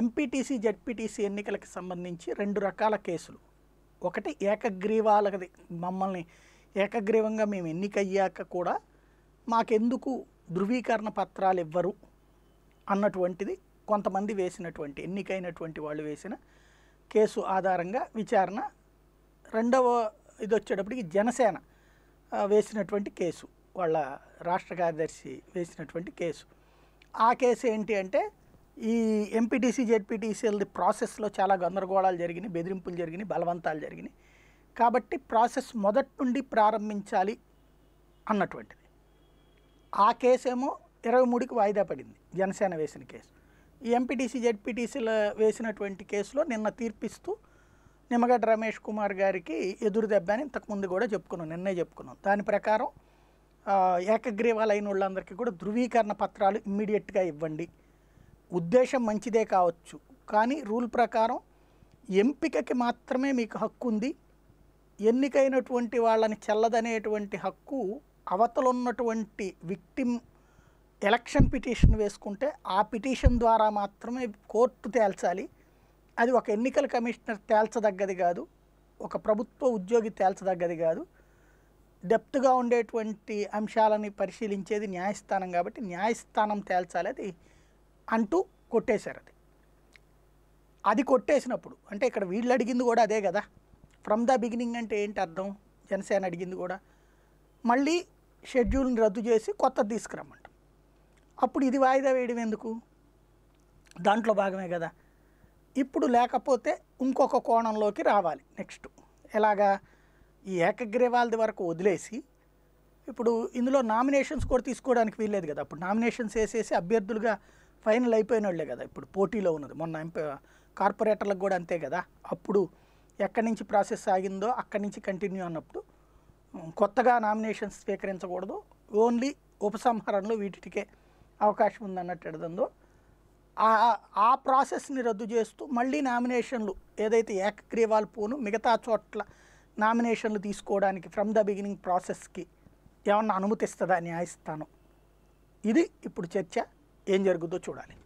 MPTC ZPTC ఎన్నికలకు సంబంధించి రెండు రకాల కేసులు ఒకటి ఏకగ్రీవాలది మమ్మల్ని ఏకగ్రీవంగా మేము ఎన్నికయ్యాక కూడా మాకెందుకు ధృవీకరణ పత్రాలు ఇవ్వరు అన్నటువంటిది కొంతమంది వేసినటువంటి ఎన్నికైనటువంటి వాళ్ళు వేసిన కేసు ఆధారంగా విచారణ రెండవ ఇది వచ్చేటప్పటికి జనసేన వేసినటువంటి కేసు వాళ్ళ రాష్ట్ర కార్యదర్శి వేసినటువంటి కేసు ఆ కేసు ఏంటి అంటే ఈ ఎంపీటీసీ జెడ్పీటీసీలది ప్రాసెస్లో చాలా గందరగోళాలు జరిగినాయి బెదిరింపులు జరిగినాయి బలవంతాలు జరిగినాయి కాబట్టి ప్రాసెస్ మొదటి నుండి ప్రారంభించాలి అన్నటువంటిది ఆ కేసేమో ఇరవై మూడుకి వాయిదా పడింది జనసేన వేసిన కేసు ఈ ఎంపీటీసీ జెడ్పీటీసీల వేసినటువంటి కేసులో నిన్న తీర్పిస్తూ నిమ్మగడ్డ రమేష్ కుమార్ గారికి ఎదురు దెబ్బ అని ఇంతకుముందు కూడా చెప్పుకున్నాం నిన్నే చెప్పుకున్నాం దాని ప్రకారం ఏకగ్రీవాలైన వాళ్ళందరికీ కూడా ధృవీకరణ పత్రాలు ఇమ్మీడియట్గా ఇవ్వండి ఉద్దేశం మంచిదే కావచ్చు కానీ రూల్ ప్రకారం ఎంపికకి మాత్రమే మీకు హక్కు ఉంది ఎన్నికైనటువంటి వాళ్ళని చల్లదనేటువంటి హక్కు అవతలున్నటువంటి విక్టిమ్ ఎలక్షన్ పిటిషన్ వేసుకుంటే ఆ పిటిషన్ ద్వారా మాత్రమే కోర్టు తేల్చాలి అది ఒక ఎన్నికల కమిషనర్ తేల్చదగ్గది కాదు ఒక ప్రభుత్వ ఉద్యోగి తేల్చదగ్గది కాదు డెప్త్గా ఉండేటువంటి అంశాలని పరిశీలించేది న్యాయస్థానం కాబట్టి న్యాయస్థానం తేల్చాలి అది అంటూ కొట్టేశారు అది అది కొట్టేసినప్పుడు అంటే ఇక్కడ వీళ్ళు అడిగింది కూడా అదే కదా ఫ్రమ్ ద బిగినింగ్ అంటే ఏంటి అర్థం జనసేన అడిగింది కూడా మళ్ళీ షెడ్యూల్ని రద్దు చేసి కొత్త తీసుకురమ్మంట అప్పుడు ఇది వాయిదా వేయడం ఎందుకు దాంట్లో భాగమే కదా ఇప్పుడు లేకపోతే ఇంకొక కోణంలోకి రావాలి నెక్స్ట్ ఎలాగా ఈ ఏకగ్రీవాలది వరకు వదిలేసి ఇప్పుడు ఇందులో నామినేషన్స్ కూడా తీసుకోవడానికి వీల్లేదు కదా అప్పుడు నామినేషన్స్ వేసేసి అభ్యర్థులుగా ఫైనల్ అయిపోయిన వాళ్ళే కదా ఇప్పుడు పోటీలో ఉన్నది మొన్న కార్పొరేటర్లకు కూడా అంతే కదా అప్పుడు ఎక్కడి నుంచి ప్రాసెస్ సాగిందో అక్కడి నుంచి కంటిన్యూ అన్నప్పుడు కొత్తగా నామినేషన్స్ స్వీకరించకూడదు ఓన్లీ ఉపసంహరణలు వీటికే అవకాశం ఉందన్నట్టు ఎడదందో ఆ ప్రాసెస్ని రద్దు చేస్తూ మళ్ళీ నామినేషన్లు ఏదైతే ఏకగ్రీవాలు పోను మిగతా చోట్ల నామినేషన్లు తీసుకోవడానికి ఫ్రమ్ ద బిగినింగ్ ప్రాసెస్కి ఏమన్నా అనుమతిస్తుందా న్యాయస్థానం ఇది ఇప్పుడు చర్చ ఏం జరుగుతుందో చూడాలి